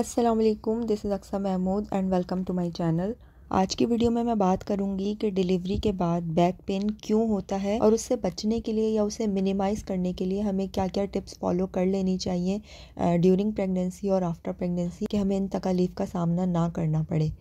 Aslam this is Aqsa Mahmood and welcome to my channel आज की video में मैं बात करूंगी कि डिलीवरी के बाद बैक पेन क्यों होता है और उससे बचने के लिए या उसे मिनिमाइज़ करने के लिए हमें क्या क्या टिप्स फॉलो कर लेनी चाहिए ड्यूरिंग प्रेगनेंसी और आफ्टर प्रेगनेंसी कि हमें इन तकालीफ का सामना ना करना पड़े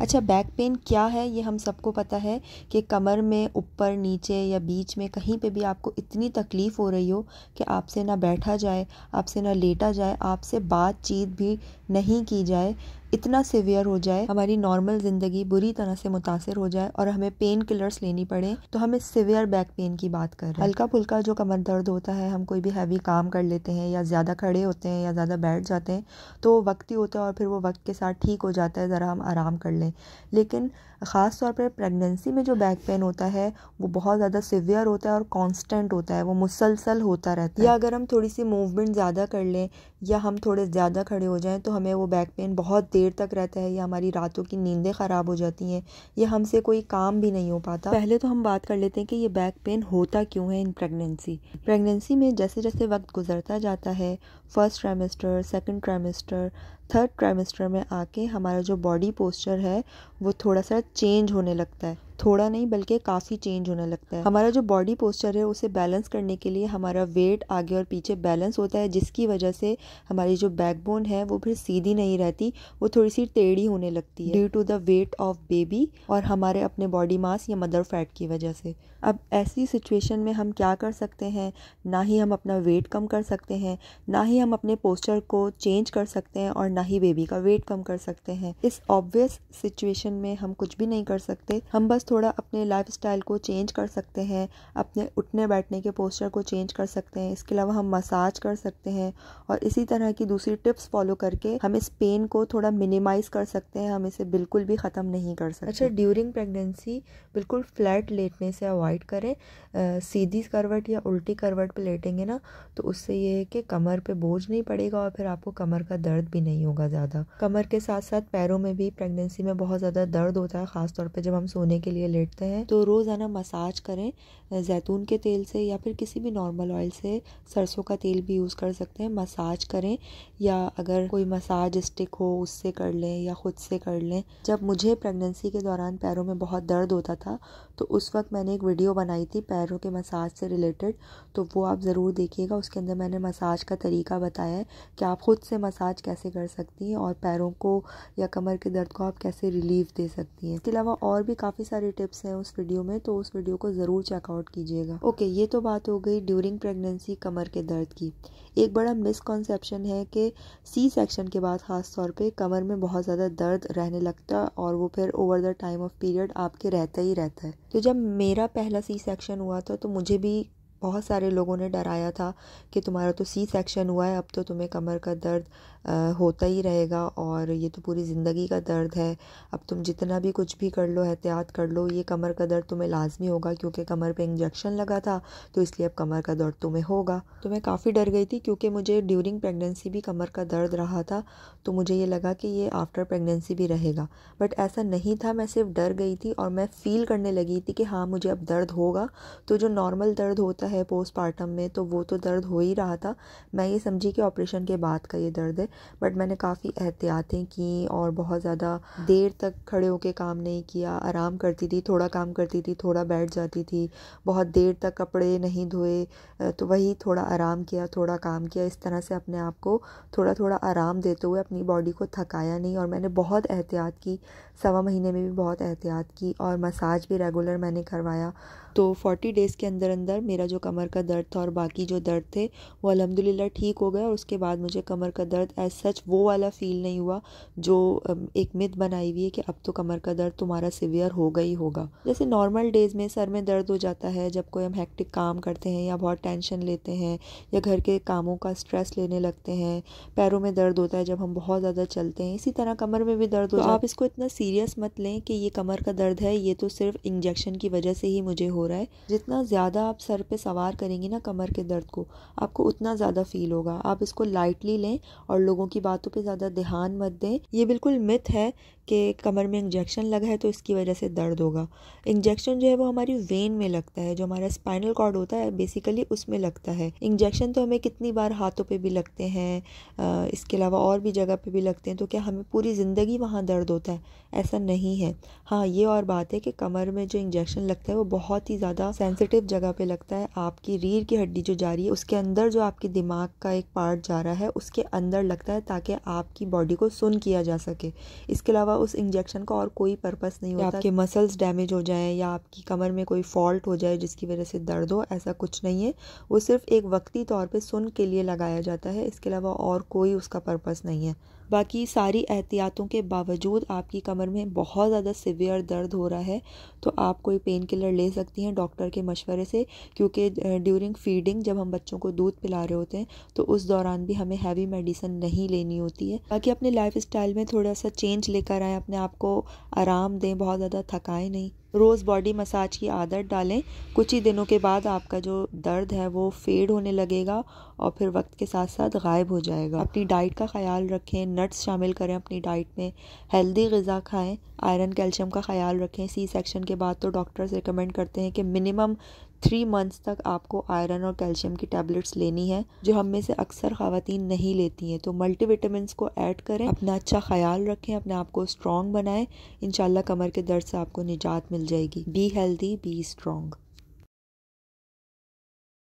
अच्छा बैक पेन क्या है ये हम सबको पता है कि कमर में ऊपर नीचे या बीच में कहीं पे भी आपको इतनी तकलीफ़ हो रही हो कि आपसे ना बैठा जाए आपसे ना लेटा जाए आपसे बातचीत भी नहीं की जाए इतना सिवियर हो जाए हमारी नॉर्मल ज़िंदगी बुरी तरह से मुतासर हो जाए और हमें पेन किलर्स लेनी पड़े तो हमें सिवियर बैक पेन की बात कर रहे हैं हल्का फुल्का जो कमर दर्द होता है हम कोई भी हैवी काम कर लेते हैं या ज़्यादा खड़े होते हैं या ज़्यादा बैठ जाते हैं तो वक्त ही होता है और फिर वो वक्त के साथ ठीक हो जाता है ज़रा हम आराम कर लें लेकिन ख़ास तौर पर प्रेगनेंसी में जो बैक पेन होता है वो बहुत ज़्यादा सिवियर होता है और कॉन्स्टेंट होता है वो मुसलसल होता रहता है या अगर हम थोड़ी सी मूवमेंट ज़्यादा कर लें या हम थोड़े ज़्यादा खड़े हो जाएँ तो हमें वो बैक पेन बहुत देर देर तक रहता है या हमारी रातों की नींदें ख़राब हो जाती हैं या हमसे कोई काम भी नहीं हो पाता पहले तो हम बात कर लेते हैं कि ये बैक पेन होता क्यों है इन प्रेगनेंसी प्रेगनेंसी में जैसे जैसे वक्त गुजरता जाता है first trimester second trimester third trimester में आके हमारा जो बॉडी पोस्चर है वो थोड़ा सा चेंज होने लगता है थोड़ा नहीं बल्कि काफ़ी चेंज होने लगता है हमारा जो बॉडी पोस्चर है उसे बैलेंस करने के लिए हमारा वेट आगे और पीछे बैलेंस होता है जिसकी वजह से हमारी जो बैकबोन है वो फिर सीधी नहीं रहती वो थोड़ी सी टेढ़ी होने लगती है due to the weight of baby और हमारे अपने बॉडी मास या मदर फैट की वजह से अब ऐसी सिचुएशन में हम क्या कर सकते हैं ना ही हम अपना वेट कम कर सकते हैं ना ही हम अपने पोस्चर को चेंज कर सकते हैं और ना ही बेबी का वेट कम कर सकते हैं इस ऑब्वियस सिचुएशन में हम कुछ भी नहीं कर सकते हम बस बस थोड़ा अपने लाइफ स्टाइल को चेंज कर सकते हैं अपने उठने बैठने के पोस्चर को चेंज कर सकते हैं इसके अलावा हम मसाज कर सकते हैं और इसी तरह की दूसरी टिप्स फॉलो करके हम इस पेन को थोड़ा मिनिमाइज कर सकते हैं हम इसे बिल्कुल भी ख़त्म नहीं कर सकते अच्छा ड्यूरिंग प्रेगनेंसी बिल्कुल फ्लैट लेटने से अवॉइड करें आ, सीधी करवट या उल्टी करवट पर लेटेंगे ना तो उससे ये है कि कमर पर बोझ नहीं पड़ेगा और फिर आपको कमर का दर्द भी नहीं होगा ज़्यादा कमर के साथ साथ पैरों में भी प्रेगनेंसी में बहुत ज़्यादा दर्द होता है ख़ासतौर पर जब हम सोने के लिए लेटते हैं तो रोज़ाना मसाज करें जैतून के तेल से या फिर किसी भी नॉर्मल ऑयल से सरसों का तेल भी यूज़ कर सकते हैं मसाज करें या अगर कोई मसाज स्टिक हो उससे कर लें या ख़ुद से कर लें जब मुझे प्रेगनेंसी के दौरान पैरों में बहुत दर्द होता था तो उस वक्त मैंने एक वीडियो बनाई थी पैरों के मसाज से रिलेटेड तो वो आप ज़रूर देखिएगा उसके अंदर मैंने मसाज का तरीका बताया है कि आप ख़ुद से मसाज कैसे कर सकती हैं और पैरों को या कमर के दर्द को आप कैसे रिलीफ दे सकती हैं इसके अलावा और भी काफ़ी सारे टिप्स हैं उस वीडियो में तो उस वीडियो को ज़रूर चेकआउट कीजिएगा ओके ये तो बात हो गई ड्यूरिंग प्रेगनेंसी कमर के दर्द की एक बड़ा मिसकॉन्सेप्शन है कि सी सेक्शन के बाद ख़ास तौर कमर में बहुत ज़्यादा दर्द रहने लगता और वो फिर over the time of period आपके रहता ही रहता है तो जब मेरा पहला सी सेक्शन हुआ था तो मुझे भी बहुत सारे लोगों ने डराया था कि तुम्हारा तो सी सेक्शन हुआ है अब तो तुम्हें कमर का दर्द होता ही रहेगा और ये तो पूरी ज़िंदगी का दर्द है अब तुम जितना भी कुछ भी कर लो एहतियात कर लो ये कमर का दर्द तुम्हें लाजमी होगा क्योंकि कमर पे इंजेक्शन लगा था तो इसलिए अब कमर का दर्द तुम्हें होगा तो मैं काफ़ी डर गई थी क्योंकि मुझे ड्यूरिंग प्रेगनेंसी भी कमर का दर्द रहा था तो मुझे ये लगा कि ये आफ्टर प्रेगनेंसी भी रहेगा बट ऐसा नहीं था मैं सिर्फ डर गई थी और मैं फ़ील करने लगी थी कि हाँ मुझे अब दर्द होगा तो जो नॉर्मल दर्द होता है है पोस्टपार्टम में तो वो तो दर्द हो ही रहा था मैं ये समझी कि ऑपरेशन के बाद का ये दर्द है बट मैंने काफ़ी एहतियातें की और बहुत ज़्यादा देर तक खड़े होकर काम नहीं किया आराम करती थी थोड़ा काम करती थी थोड़ा बैठ जाती थी बहुत देर तक कपड़े नहीं धोए तो वही थोड़ा आराम किया थोड़ा काम किया इस तरह से अपने आप को थोड़ा थोड़ा आराम देते हुए अपनी बॉडी को थकाया नहीं और मैंने बहुत एहतियात की सवा महीने में भी बहुत एहतियात की और मसाज भी रेगुलर मैंने करवाया तो 40 डेज़ के अंदर अंदर मेरा जो कमर का दर्द था और बाकी जो दर्द थे वो अलहमदिल्ला ठीक हो गए और उसके बाद मुझे कमर का दर्द एज सच वो वाला फ़ील नहीं हुआ जो एक मिथ बनाई हुई है कि अब तो कमर का दर्द तुम्हारा सिवियर होगा ही होगा जैसे नॉर्मल डेज़ में सर में दर्द हो जाता है जब कोई हम हैक्टिक काम करते हैं या बहुत टेंशन लेते हैं या घर के कामों का स्ट्रेस लेने लगते हैं पैरों में दर्द होता है जब हम बहुत ज़्यादा चलते हैं इसी तरह कमर में भी दर्द हो तो आप इसको इतना सीरियस मत लें कि ये कमर का दर्द है ये तो सिर्फ इंजेक्शन की वजह से ही मुझे हो रहा है जितना ज़्यादा आप सर पे सवार करेंगे ना कमर के दर्द को आपको उतना ज़्यादा फील होगा आप इसको लाइटली लें और लोगों की बातों पे ज़्यादा ध्यान मत दें ये बिल्कुल मिथ है के कमर में इंजेक्शन लगा है तो इसकी वजह से दर्द होगा इंजेक्शन जो है वो हमारी वेन में लगता है जो हमारा स्पाइनल कॉर्ड होता है बेसिकली उसमें लगता है इंजेक्शन तो हमें कितनी बार हाथों पे भी लगते हैं इसके अलावा और भी जगह पे भी लगते हैं तो क्या हमें पूरी ज़िंदगी वहाँ दर्द होता है ऐसा नहीं है हाँ ये और बात है कि कमर में जो इंजेक्शन लगता है वो बहुत ही ज़्यादा सेंसिटिव जगह पर लगता है आपकी रीढ़ की हड्डी जो जा रही है उसके अंदर जो आपके दिमाग का एक पार्ट जा रहा है उसके अंदर लगता है ताकि आपकी बॉडी को सुन किया जा सके इसके अलावा अलावा उस इंजेक्शन का और कोई पर्पस नहीं होता आपके मसल्स डैमेज हो जाए या आपकी कमर में कोई फॉल्ट हो जाए जिसकी वजह से दर्द हो ऐसा कुछ नहीं है वो सिर्फ एक वक्ती तौर पर सुन के लिए लगाया जाता है इसके अलावा और कोई उसका पर्पस नहीं है बाकी सारी एहतियातों के बावजूद आपकी कमर में बहुत ज़्यादा सिवियर दर्द हो रहा है तो आप कोई पेन किलर ले सकती हैं डॉक्टर के मशवरे से क्योंकि ड्यूरिंग फीडिंग जब हम बच्चों को दूध पिला रहे होते हैं तो उस दौरान भी हमें हैवी मेडिसिन नहीं लेनी होती है बाकी अपने लाइफ में थोड़ा सा चेंज लेकर आएँ अपने आप को आराम दें बहुत ज़्यादा थकाएँ नहीं रोज़ बॉडी मसाज की आदत डालें कुछ ही दिनों के बाद आपका जो दर्द है वो फेड होने लगेगा और फिर वक्त के साथ साथ गायब हो जाएगा अपनी डाइट का ख्याल रखें नट्स शामिल करें अपनी डाइट में हेल्दी गज़ा खाएं आयरन कैल्शियम का ख्याल रखें सी सेक्शन के बाद तो डॉक्टर्स रिकमेंड करते हैं कि मिनिमम थ्री मंथ्स तक आपको आयरन और कैल्शियम की टैबलेट्स लेनी है जो हम में से अक्सर खातन नहीं लेती हैं तो मल्टीविटामस को ऐड करें अपना अच्छा ख्याल रखें अपने आप को स्ट्रॉन्ग बनाएं इन कमर के दर्द से आपको निजात मिल जाएगी बी हेल्दी बी स्ट्रॉन्ग